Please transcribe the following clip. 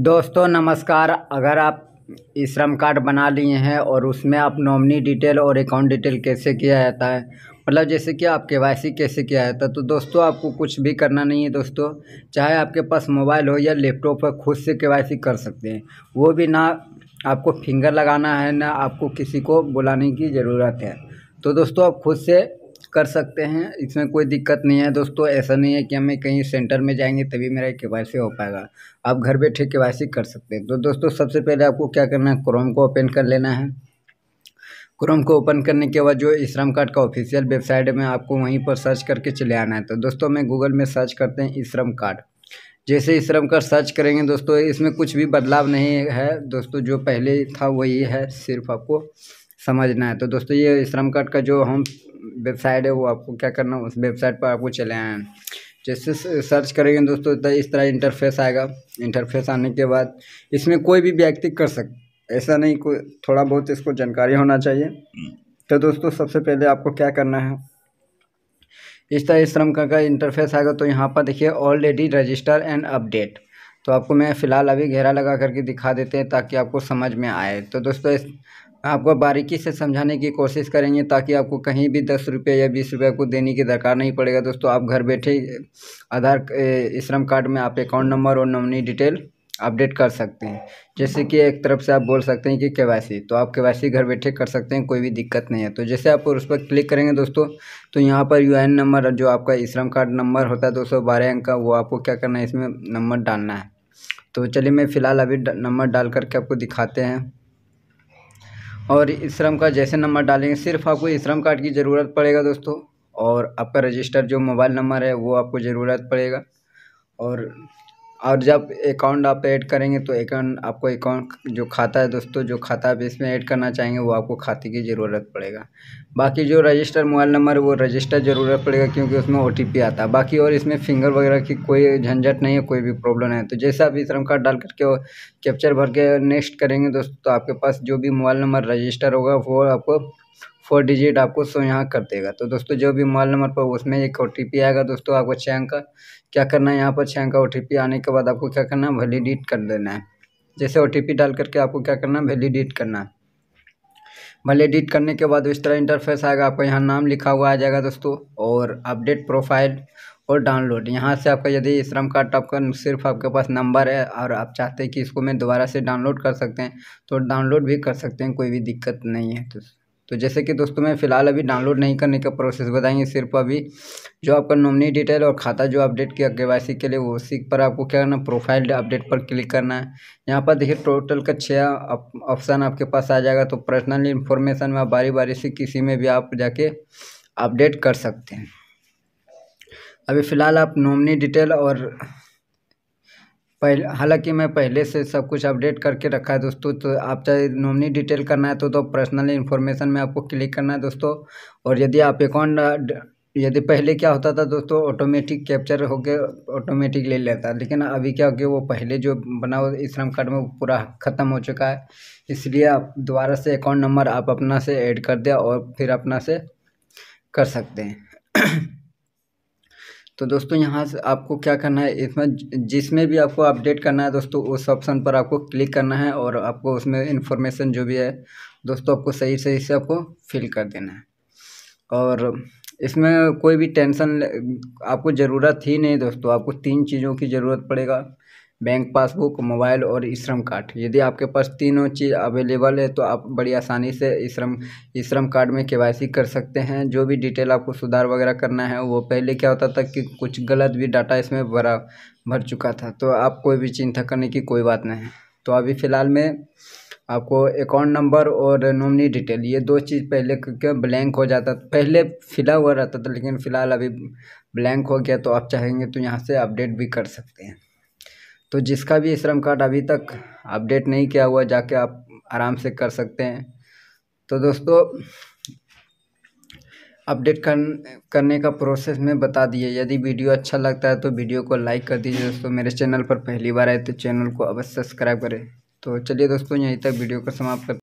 दोस्तों नमस्कार अगर आप ई श्रम कार्ड बना लिए हैं और उसमें आप नॉमिनी डिटेल और अकाउंट डिटेल कैसे किया जाता है मतलब जैसे कि आप के वाई सी कैसे किया जाता है तो दोस्तों आपको कुछ भी करना नहीं है दोस्तों चाहे आपके पास मोबाइल हो या लैपटॉप हो खुद से के वाई सी कर सकते हैं वो भी ना आपको फिंगर लगाना है ना आपको किसी को बुलाने की ज़रूरत है तो दोस्तों आप खुद से कर सकते हैं इसमें कोई दिक्कत नहीं है दोस्तों ऐसा नहीं है कि हमें कहीं सेंटर में जाएंगे तभी मेरा के वाई सी हो पाएगा आप घर बैठे के वाई सी कर सकते हैं तो दोस्तों सबसे पहले आपको क्या करना है क्रोम को ओपन कर लेना है क्रोम को ओपन करने के बाद जो श्रम कार्ड का ऑफिशियल वेबसाइट में आपको वहीं पर सर्च करके चले आना है तो दोस्तों मैं गूगल में सर्च करते हैं श्रम कार्ड जैसे श्रम कार्ड सर्च करेंगे दोस्तों इसमें कुछ भी बदलाव नहीं है दोस्तों जो पहले था वही है सिर्फ आपको समझना है तो दोस्तों ये श्रम कार्ड का जो हम वेबसाइट है वो आपको क्या करना उस वेबसाइट पर आपको चले आए हैं जैसे सर्च करेंगे दोस्तों तो इस तरह इंटरफेस आएगा इंटरफेस आने के बाद इसमें कोई भी व्यक्ति कर सक ऐसा नहीं कोई थोड़ा बहुत इसको जानकारी होना चाहिए तो दोस्तों सबसे पहले आपको क्या करना है इस तरह इस का, का इंटरफेस आएगा तो यहाँ पर देखिए ऑलरेडी रजिस्टर एंड अपडेट तो आपको मैं फ़िलहाल अभी घेरा लगा करके दिखा देते हैं ताकि आपको समझ में आए तो दोस्तों आपको बारीकी से समझाने की कोशिश करेंगे ताकि आपको कहीं भी दस रुपये या बीस रुपये को देने की दरकार नहीं पड़ेगा दोस्तों आप घर बैठे आधार श्रम कार्ड में आप अकाउंट नंबर और नमनी डिटेल अपडेट कर सकते हैं जैसे कि एक तरफ से आप बोल सकते हैं कि के तो आप के घर बैठे कर सकते हैं कोई भी दिक्कत नहीं है तो जैसे आप उस पर क्लिक करेंगे दोस्तों तो यहाँ पर यू नंबर जो आपका श्रम कार्ड नंबर होता है दो सौ बारह अंक का वो आपको क्या करना है इसमें नंबर डालना है तो चलिए मैं फ़िलहाल अभी नंबर डाल करके आपको दिखाते हैं और इस श्रम कार्ड जैसे नंबर डालेंगे सिर्फ आपको इस श्रम कार्ड की ज़रूरत पड़ेगा दोस्तों और आपका रजिस्टर जो मोबाइल नंबर है वो आपको ज़रूरत पड़ेगा और और जब अकाउंट आप ऐड करेंगे तो एकाउंट आपको अकाउंट जो खाता है दोस्तों जो खाता आप इसमें ऐड करना चाहेंगे वो आपको खाते की ज़रूरत पड़ेगा बाकी जो रजिस्टर मोबाइल नंबर वो रजिस्टर ज़रूरत पड़ेगा क्योंकि उसमें ओ आता है बाकी और इसमें फिंगर वगैरह की कोई झंझट नहीं है कोई भी प्रॉब्लम नहीं है तो जैसे आप इसम श्रम कार्ड डाल करके कैप्चर भर के नेक्स्ट करेंगे दोस्तों तो आपके पास जो भी मोबाइल नंबर रजिस्टर होगा वो आपको फोर डिजिट आपको सो यहाँ कर देगा तो दोस्तों जो भी मोबाइल नंबर पर उसमें एक ओ आएगा दोस्तों आपको छः अंक का क्या करना है यहाँ पर छः अंक का ओ आने के बाद आपको क्या करना है वैलीडिट कर देना है जैसे ओ डाल करके आपको क्या करना है वैलीडिट करना है वैलीडिट करने के बाद इस तरह इंटरफेस आएगा आपको यहाँ नाम लिखा हुआ आ जाएगा दोस्तों और अपडेट प्रोफाइल और डाउनलोड यहाँ से आपका यदि श्रम कार्ड आपका सिर्फ आपके पास नंबर है और आप चाहते हैं कि इसको मैं दोबारा से डाउनलोड कर सकते हैं तो डाउनलोड भी कर सकते हैं कोई भी दिक्कत नहीं है तो तो जैसे कि दोस्तों मैं फ़िलहाल अभी डाउनलोड नहीं करने का प्रोसेस बताएंगे सिर्फ अभी जो आपका नॉमिनी डिटेल और खाता जो अपडेट किया के के लिए वो उसी पर आपको क्या करना प्रोफाइल अपडेट पर क्लिक करना है यहाँ पर देखिए टोटल का छः ऑप्शन आपके पास आ जाएगा तो पर्सनल इन्फॉर्मेशन में आप बारी बारी से किसी में भी आप जाके अपडेट कर सकते हैं अभी फ़िलहाल आप नॉमिनी डिटेल और पहले हालाँकि मैं पहले से सब कुछ अपडेट करके रखा है दोस्तों तो आप चाहे नॉमनी डिटेल करना है तो, तो पर्सनल इन्फॉर्मेशन में आपको क्लिक करना है दोस्तों और यदि आप अकाउंट यदि पहले क्या होता था दोस्तों ऑटोमेटिक कैप्चर होकर ऑटोमेटिक ले लेता लेकिन अभी क्या हो गया वो पहले जो बना हुआ श्रम कार्ड में पूरा ख़त्म हो चुका है इसलिए आप दोबारा से अकाउंट नंबर आप अपना से ऐड कर दिया और फिर अपना से कर सकते हैं तो दोस्तों यहाँ से आपको क्या करना है इसमें जिसमें भी आपको अपडेट करना है दोस्तों उस ऑप्शन पर आपको क्लिक करना है और आपको उसमें इन्फॉर्मेशन जो भी है दोस्तों आपको सही सही से आपको फिल कर देना है और इसमें कोई भी टेंशन आपको ज़रूरत ही नहीं दोस्तों आपको तीन चीज़ों की ज़रूरत पड़ेगा बैंक पासबुक मोबाइल और श्रम कार्ड यदि आपके पास तीनों चीज़ अवेलेबल है तो आप बड़ी आसानी से श्रम श्रम कार्ड में के कर सकते हैं जो भी डिटेल आपको सुधार वगैरह करना है वो पहले क्या होता था कि कुछ गलत भी डाटा इसमें भरा भर चुका था तो आप कोई भी चिंता करने की कोई बात नहीं तो अभी फ़िलहाल में आपको अकाउंट नंबर और नॉमनी डिटेल ये दो चीज़ पहले क्यों ब्लैंक हो जाता था पहले फिला हुआ रहता था लेकिन फ़िलहाल अभी ब्लैंक हो गया तो आप चाहेंगे तो यहाँ से अपडेट भी कर सकते हैं तो जिसका भी श्रम कार्ड अभी तक अपडेट नहीं किया हुआ जाके आप आराम से कर सकते हैं तो दोस्तों अपडेट कर करने का प्रोसेस मैं बता दिए यदि वीडियो अच्छा लगता है तो वीडियो को लाइक कर दीजिए दोस्तों मेरे चैनल पर पहली बार आए तो चैनल को अवश्य सब्सक्राइब करें तो चलिए दोस्तों यहीं तक वीडियो को समाप्त कर